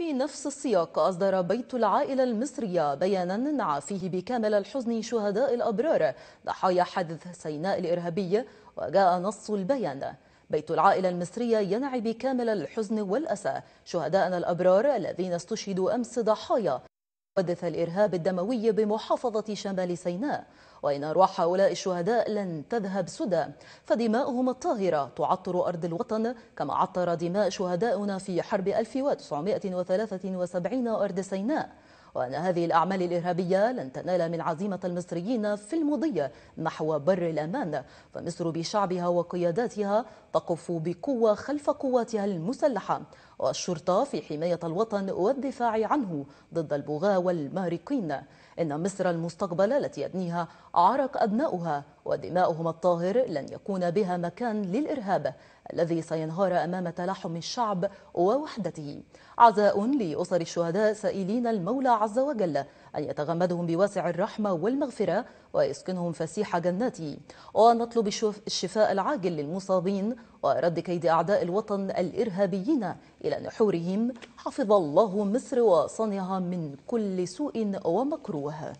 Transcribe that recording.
في نفس السياق أصدر بيت العائلة المصرية بيانا نعى فيه بكامل الحزن شهداء الأبرار ضحايا حادث سيناء الإرهابية وجاء نص البيان بيت العائلة المصرية ينعي بكامل الحزن والأسى شهداءنا الأبرار الذين استشهدوا أمس ضحايا حدث الإرهاب الدموي بمحافظة شمال سيناء وإن أرواح هؤلاء الشهداء لن تذهب سدى فدماؤهم الطاهرة تعطر أرض الوطن كما عطر دماء شهدائنا في حرب 1973 أرض سيناء وأن هذه الأعمال الإرهابية لن تنال من عزيمة المصريين في المضي نحو بر الأمان فمصر بشعبها وقياداتها تقف بقوة خلف قواتها المسلحة والشرطة في حماية الوطن والدفاع عنه ضد البغاة والمارقين إن مصر المستقبل التي يبنيها عرق أبناؤها ودماؤهم الطاهر لن يكون بها مكان للإرهاب الذي سينهار أمام تلاحم الشعب ووحدته عزاء لأسر الشهداء سائلين المولى عز وجل أن يتغمدهم بواسع الرحمة والمغفرة ويسكنهم فسيح جناته ونطلب الشفاء العاجل للمصابين ورد كيد أعداء الوطن الإرهابيين إلى نحورهم حفظ الله مصر وصنعها من كل سوء ومكروه